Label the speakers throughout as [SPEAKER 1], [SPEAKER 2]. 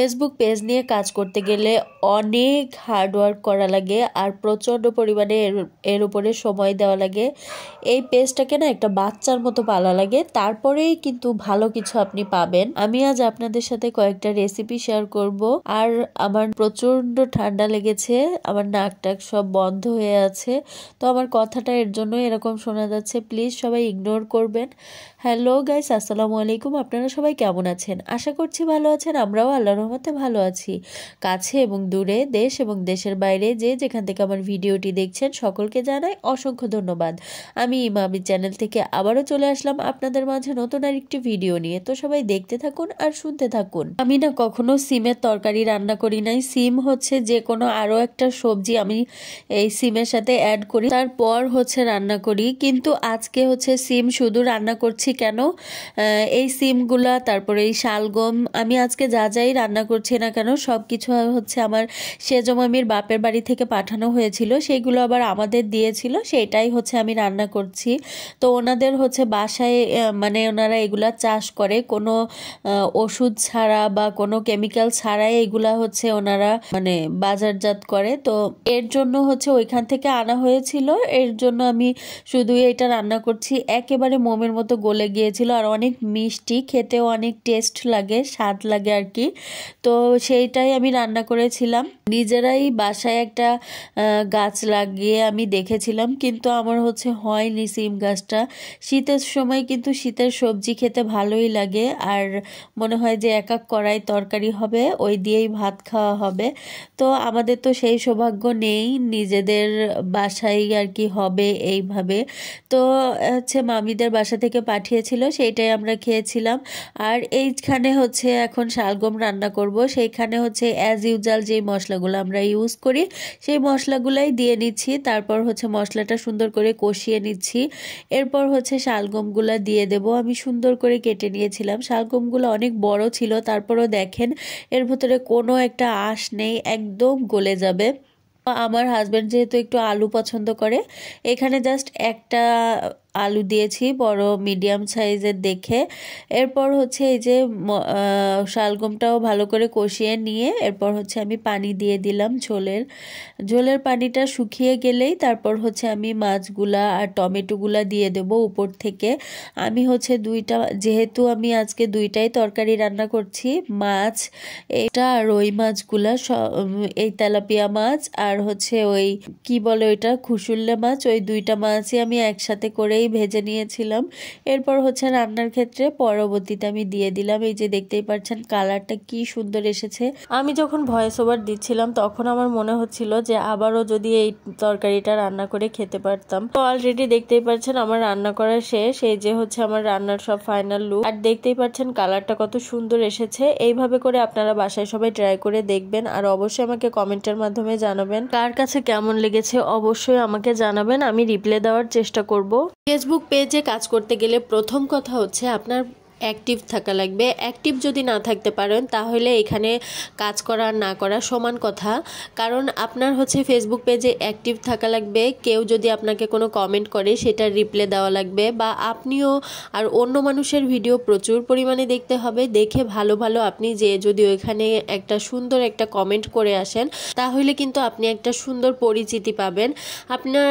[SPEAKER 1] Facebook page নিয়ে কাজ করতে গেলে অনেক হার্ডওয়ার্ক করা লাগে আর প্রচণ্ড পরিমাণে এর উপরে সময় দেওয়া লাগে এই পেজটাকে না একটা বাচ্চার মতো পালা লাগে তারপরেই কিন্তু ভালো কিছু আপনি পাবেন আমি আজ আপনাদের সাথে কয়েকটা রেসিপি শেয়ার করব আর আমার প্রচণ্ড ঠান্ডা লেগেছে আমার নাক টাক সব বন্ধ হয়ে আছে তো আমার কথাটা এর জন্য এরকম শোনা যাচ্ছে প্লিজ সবাই ইগনোর করবেন হ্যালো গাইস আসসালামু আলাইকুম আপনারা সবাই কেমন আছেন আশা করছি ভালো আছেন আমরাও আল্লাহ রহমতে ভালো আছি কাছে এবং দূরে দেশ এবং দেশের বাইরে যে যেখান থেকে আমার ভিডিওটি দেখছেন সকলকে জানাই অসংখ্য ধন্যবাদ আমি ইমামি চ্যানেল থেকে আবারও চলে আসলাম আপনাদের মাঝে নতুন আর একটি ভিডিও নিয়ে তো সবাই দেখতে থাকুন আর শুনতে থাকুন আমি না কখনো সিমের তরকারি রান্না করি নাই সিম হচ্ছে যে কোনো আরও একটা সবজি আমি এই সিমের সাথে অ্যাড করি তারপর হচ্ছে রান্না করি কিন্তু আজকে হচ্ছে সিম শুধু রান্না করছি কেন এই সিমগুলা তারপরে এই শালগম আমি আজকে যা যাই রান্না রান্না করছি না কেন সব কিছু হচ্ছে আমার সেজমামির বাপের বাড়ি থেকে পাঠানো হয়েছিল সেইগুলো আবার আমাদের দিয়েছিল সেটাই হচ্ছে আমি রান্না করছি তো ওনাদের হচ্ছে বাসায় মানে ওনারা এগুলা চাষ করে কোনো ওষুধ ছাড়া বা কোনো কেমিক্যাল ছাড়াই এগুলা হচ্ছে ওনারা মানে বাজারজাত করে তো এর জন্য হচ্ছে ওইখান থেকে আনা হয়েছিল এর জন্য আমি শুধু এটা রান্না করছি একেবারে মোমের মতো গলে গিয়েছিল আর অনেক মিষ্টি খেতেও অনেক টেস্ট লাগে স্বাদ লাগে আর কি তো সেইটাই আমি রান্না করেছিলাম নিজেরাই বাসায় একটা গাছ লাগিয়ে আমি দেখেছিলাম কিন্তু আমার হচ্ছে হয়নি সিম গাছটা শীতের সময় কিন্তু শীতের সবজি খেতে ভালোই লাগে আর মনে হয় যে এক এক কড়াই তরকারি হবে ওই দিয়েই ভাত খাওয়া হবে তো আমাদের তো সেই সৌভাগ্য নেই নিজেদের বাসায় আর কি হবে এইভাবে তো হচ্ছে মামিদের বাসা থেকে পাঠিয়েছিল সেইটাই আমরা খেয়েছিলাম আর এইখানে হচ্ছে এখন শালগম রান্না করব সেইখানে হচ্ছে অ্যাজ ইউজাল যেই মশলাগুলো আমরা ইউজ করি সেই মশলাগুলাই দিয়ে নিচ্ছি তারপর হচ্ছে মশলাটা সুন্দর করে কষিয়ে নিচ্ছি এরপর হচ্ছে শালগমগুলো দিয়ে দেব আমি সুন্দর করে কেটে নিয়েছিলাম শালগমগুলো অনেক বড় ছিল তারপরও দেখেন এর ভেতরে কোনো একটা আশ নেই একদম গলে যাবে আমার হাজব্যান্ড যেহেতু একটু আলু পছন্দ করে এখানে জাস্ট একটা আলু দিয়েছি বড় মিডিয়াম সাইজের দেখে এরপর হচ্ছে এই যে শালগমটাও ভালো করে কষিয়ে নিয়ে এরপর হচ্ছে আমি পানি দিয়ে দিলাম ঝোলের ঝোলের পানিটা শুকিয়ে গেলেই তারপর হচ্ছে আমি মাছগুলা আর টমেটোগুলা দিয়ে দেব উপর থেকে আমি হচ্ছে দুইটা যেহেতু আমি আজকে দুইটাই তরকারি রান্না করছি মাছ এটা আর ওই মাছগুলা এই তেলাপিয়া মাছ আর হচ্ছে ওই কি বলে ওইটা খুসুল্লে মাছ ওই দুইটা মাছই আমি একসাথে করেই আগেই ভেজে নিয়েছিলাম এরপর হচ্ছে রান্নার ক্ষেত্রে পরবর্তীতে আমি দিয়ে দিলাম এই যে দেখতেই পাচ্ছেন কালারটা কি সুন্দর এসেছে আমি যখন ভয়েস ওভার দিচ্ছিলাম তখন আমার মনে হচ্ছিল যে আবারও যদি এই তরকারিটা রান্না করে খেতে পারতাম তো অলরেডি দেখতেই পাচ্ছেন আমার রান্না করা শেষ এই যে হচ্ছে আমার রান্নার সব ফাইনাল লুক আর দেখতেই পাচ্ছেন কালারটা কত সুন্দর এসেছে এইভাবে করে আপনারা বাসায় সবাই ট্রাই করে দেখবেন আর অবশ্যই আমাকে কমেন্টের মাধ্যমে জানাবেন কার কাছে কেমন লেগেছে অবশ্যই আমাকে জানাবেন আমি রিপ্লে দেওয়ার চেষ্টা করব ফেসবুক পেজে কাজ করতে গেলে প্রথম কথা হচ্ছে আপনার অ্যাক্টিভ থাকা লাগবে অ্যাক্টিভ যদি না থাকতে পারেন তাহলে এখানে কাজ করা না করা সমান কথা কারণ আপনার হচ্ছে ফেসবুক পেজে অ্যাক্টিভ থাকা লাগবে কেউ যদি আপনাকে কোনো কমেন্ট করে সেটার রিপ্লে দেওয়া লাগবে বা আপনিও আর অন্য মানুষের ভিডিও প্রচুর পরিমাণে দেখতে হবে দেখে ভালো ভালো আপনি যে যদি ওইখানে একটা সুন্দর একটা কমেন্ট করে আসেন তাহলে কিন্তু আপনি একটা সুন্দর পরিচিতি পাবেন আপনার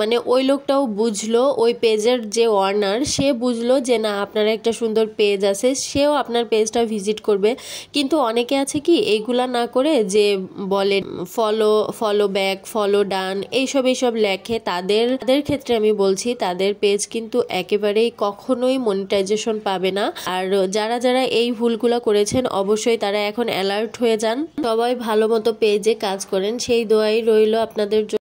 [SPEAKER 1] মানে ওই লোকটাও বুঝলো ওই পেজের যে ওয়ার্নার সে বুঝলো যে না আপনারা একটা সুন্দর সুন্দর পেজ আছে সেও আপনার পেজটা ভিজিট করবে কিন্তু অনেকে আছে কি এইগুলা না করে যে বলে follow follow back follow done এইসব এইসব লেখে তাদের তাদের ক্ষেত্রে আমি বলছি তাদের পেজ কিন্তু একেবারেই কখনোই মনিটাইজেশন পাবে না আর যারা যারা এই ভুলগুলো করেছেন অবশ্যই তারা এখন অ্যালার্ট হয়ে যান সবাই ভালো মতো পেজে কাজ করেন সেই দোয়াই রইল আপনাদের